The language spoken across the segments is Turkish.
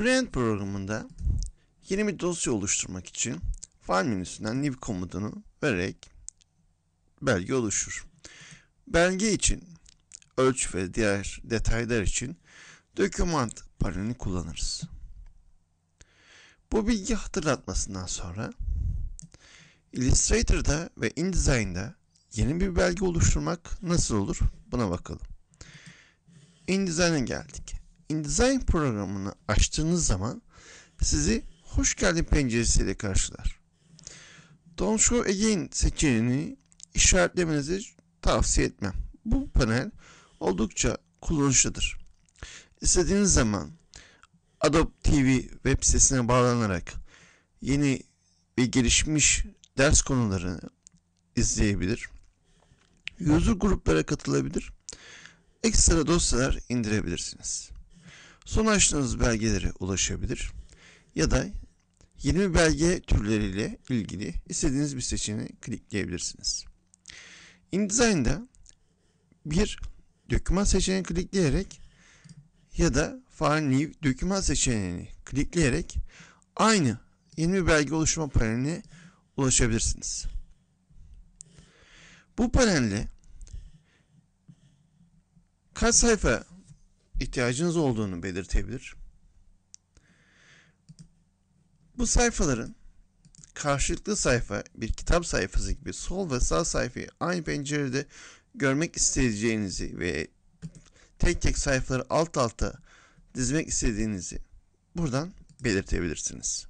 Freehand programında yeni bir dosya oluşturmak için File menüsünden New komutunu vererek belge oluşur. Belge için ölçü ve diğer detaylar için Document panelini kullanırız. Bu bilgi hatırlatmasından sonra Illustrator'da ve InDesign'da yeni bir belge oluşturmak nasıl olur buna bakalım. InDesign'e geldik. InDesign programını açtığınız zaman sizi hoş geldin penceresiyle karşılar. Don't Show Again seçeneğini işaretlemenizi tavsiye etmem. Bu panel oldukça kullanışlıdır. İstediğiniz zaman Adobe TV web sitesine bağlanarak yeni ve gelişmiş ders konularını izleyebilir. User gruplara katılabilir. Ekstra dosyalar indirebilirsiniz son açtığınız belgelere ulaşabilir ya da yeni belge türleriyle ilgili istediğiniz bir seçeneği klikleyebilirsiniz. InDesign'da bir doküman seçeneğini klikleyerek ya da File New doküman seçeneğini klikleyerek aynı yeni bir belge oluşma paneline ulaşabilirsiniz. Bu panelle kaç sayfa ihtiyacınız olduğunu belirtebilir. Bu sayfaların karşılıklı sayfa bir kitap sayfası gibi sol ve sağ sayfayı aynı pencerede görmek isteyeceğinizi ve tek tek sayfaları alt alta dizmek istediğinizi buradan belirtebilirsiniz.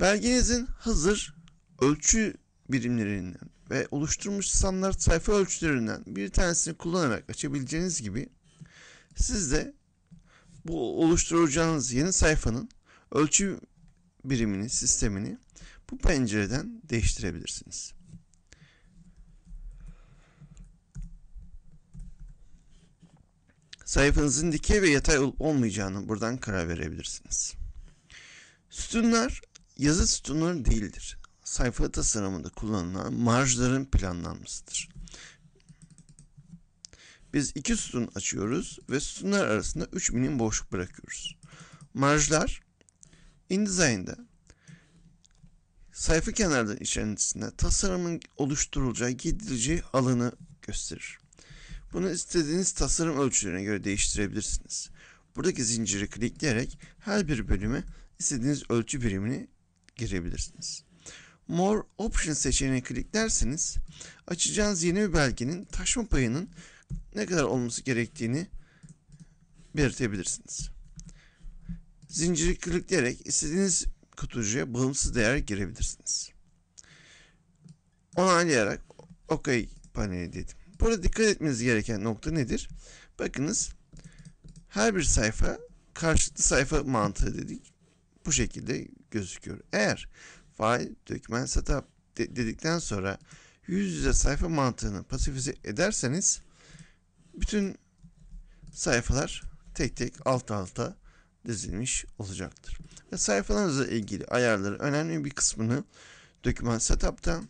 Belgenizin hazır ölçü birimlerinden ve oluşturmuş standart sayfa ölçülerinden bir tanesini kullanarak açabileceğiniz gibi siz de bu oluşturacağınız yeni sayfanın ölçü birimini, sistemini bu pencereden değiştirebilirsiniz. Sayfanızın dikey ve yatay olup olmayacağını buradan karar verebilirsiniz. Sütunlar yazı sütunları değildir. Sayfa tasarımında kullanılan marjların planlanmasıdır. Biz iki sütun açıyoruz ve sütunlar arasında 3 milim boşluk bırakıyoruz. Marjlar InDesign'da sayfa kenarları içerisinde tasarımın oluşturulacağı gidileceği alanı gösterir. Bunu istediğiniz tasarım ölçülerine göre değiştirebilirsiniz. Buradaki zinciri klikleyerek her bir bölüme istediğiniz ölçü birimini girebilirsiniz. More Option seçeneğine kliklerseniz açacağınız yeni bir belgenin taşma payının ne kadar olması gerektiğini belirtebilirsiniz. Zinciri klikleyerek istediğiniz kutucuya bağımsız değer girebilirsiniz. Onaylayarak OK paneli dedim. Burada dikkat etmeniz gereken nokta nedir? Bakınız her bir sayfa karşılıklı sayfa mantığı dedik. Bu şekilde gözüküyor. Eğer file, döküman, setup dedikten sonra yüz yüze sayfa mantığını pasifize ederseniz bütün sayfalar tek tek alt alta dizilmiş olacaktır. Ve sayfalarınızla ilgili ayarları önemli bir kısmını doküman setup'ta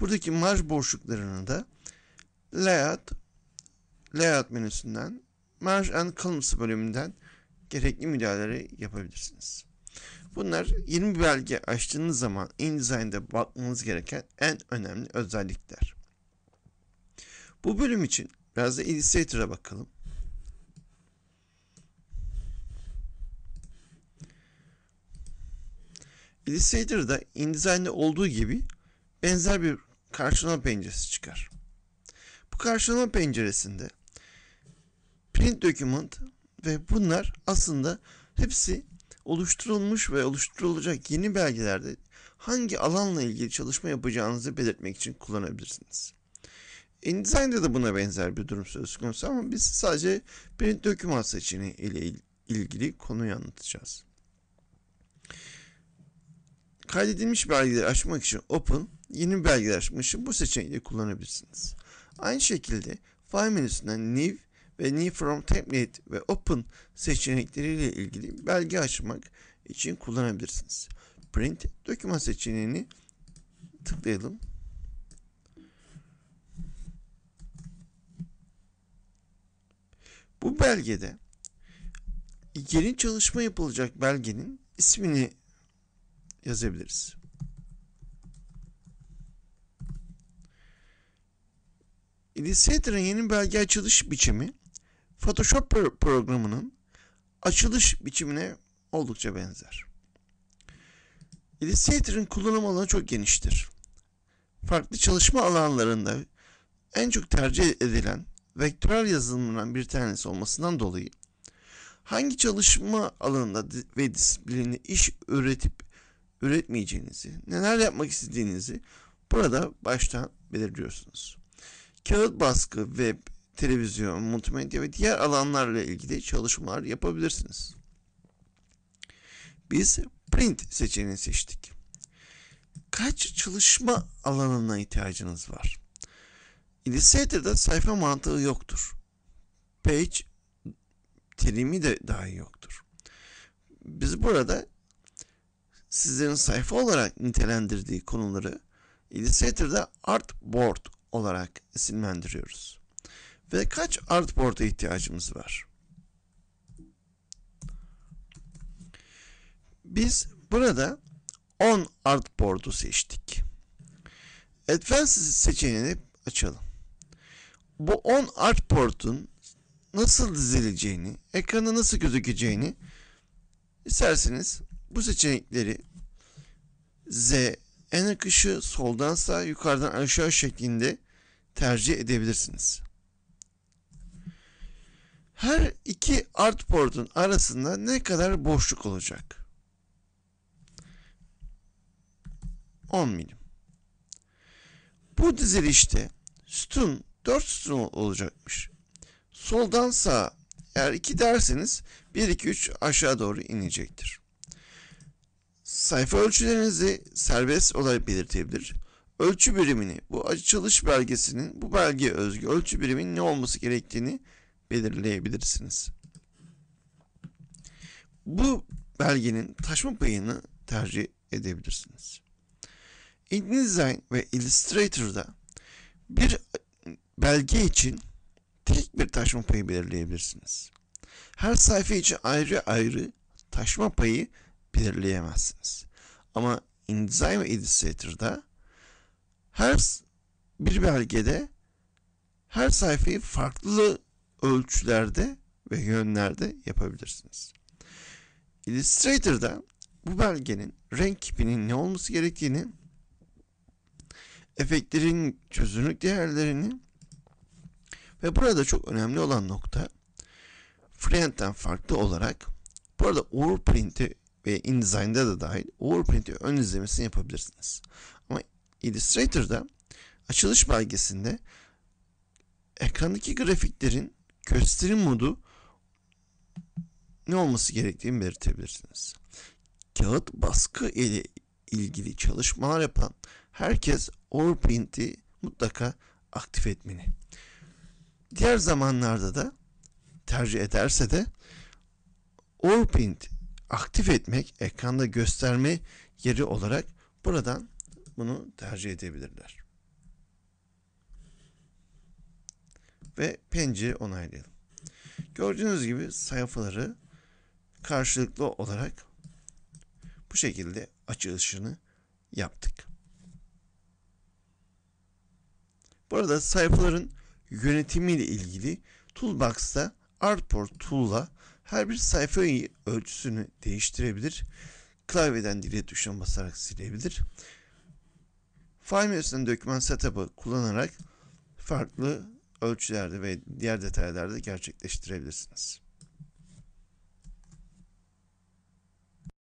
buradaki marj boşluklarını da layout layout menüsünden marj and columns bölümünden gerekli müdahaleleri yapabilirsiniz. Bunlar 20 belge açtığınız zaman InDesign'de bakmanız gereken en önemli özellikler. Bu bölüm için biraz da Illustrator'a bakalım. Illustrator'da InDesign'de olduğu gibi benzer bir karşılama penceresi çıkar. Bu karşılama penceresinde print document ve bunlar aslında hepsi oluşturulmuş ve oluşturulacak yeni belgelerde hangi alanla ilgili çalışma yapacağınızı belirtmek için kullanabilirsiniz. InDesign'da de buna benzer bir durum söz konusu ama biz sadece print doküman seçeneği ile ilgili konuyu anlatacağız. Kaydedilmiş belgeleri açmak için Open, yeni belgeler açmak için bu seçeneği de kullanabilirsiniz. Aynı şekilde File menüsünden New ve New From Template ve Open seçenekleriyle ilgili belge açmak için kullanabilirsiniz. Print doküman seçeneğini tıklayalım. Bu belgede yeni çalışma yapılacak belgenin ismini yazabiliriz. Illustrator'ın yeni belge açılış biçimi Photoshop programının açılış biçimine oldukça benzer. Illustrator'ın kullanım alanı çok geniştir. Farklı çalışma alanlarında en çok tercih edilen vektörel yazılımından bir tanesi olmasından dolayı hangi çalışma alanında ve disiplinli iş üretip üretmeyeceğinizi, neler yapmak istediğinizi burada baştan belirliyorsunuz. Kağıt baskı, web, televizyon, multimedya ve diğer alanlarla ilgili çalışmalar yapabilirsiniz. Biz print seçeneğini seçtik. Kaç çalışma alanına ihtiyacınız var? Illustrator'da sayfa mantığı yoktur. Page terimi de dahi yoktur. Biz burada sizlerin sayfa olarak nitelendirdiği konuları Illustrator'da artboard olarak isimlendiriyoruz ve kaç artboard'a ihtiyacımız var? Biz burada 10 artboard'u seçtik. Advanced seçeneğini açalım. Bu 10 artboard'un nasıl dizileceğini, ekranda nasıl gözükeceğini isterseniz bu seçenekleri Z en akışı soldan sağ yukarıdan aşağı şeklinde tercih edebilirsiniz her iki artboardun arasında ne kadar boşluk olacak? 10 milim. Bu dizilişte sütun 4 sütun olacakmış. Soldan sağa eğer 2 derseniz 1 2 3 aşağı doğru inecektir. Sayfa ölçülerinizi serbest olarak belirtebilir. Ölçü birimini, bu açılış belgesinin bu belgeye özgü ölçü biriminin ne olması gerektiğini belirleyebilirsiniz. Bu belgenin taşma payını tercih edebilirsiniz. InDesign ve Illustrator'da bir belge için tek bir taşma payı belirleyebilirsiniz. Her sayfa için ayrı ayrı taşma payı belirleyemezsiniz. Ama InDesign ve Illustrator'da her bir belgede her sayfayı farklı ölçülerde ve yönlerde yapabilirsiniz. Illustrator'da bu belgenin renk kipinin ne olması gerektiğini, efektlerin çözünürlük değerlerini ve burada çok önemli olan nokta Front'ten farklı olarak burada arada overprint'i ve InDesign'da da dahil overprint'i ön izlemesini yapabilirsiniz. Ama Illustrator'da açılış belgesinde ekrandaki grafiklerin gösterim modu ne olması gerektiğini belirtebilirsiniz. Kağıt baskı ile ilgili çalışmalar yapan herkes overprint'i mutlaka aktif etmeli. Diğer zamanlarda da tercih ederse de overprint aktif etmek ekranda gösterme yeri olarak buradan bunu tercih edebilirler. ve pencereyi onaylayalım. Gördüğünüz gibi sayfaları karşılıklı olarak bu şekilde açılışını yaptık. Burada sayfaların yönetimi ile ilgili Toolbox'ta Artport Tool'la her bir sayfayı ölçüsünü değiştirebilir. Klavyeden delete tuşuna basarak silebilir. File menüsünden doküman setup'ı kullanarak farklı ölçülerde ve diğer detaylarda gerçekleştirebilirsiniz.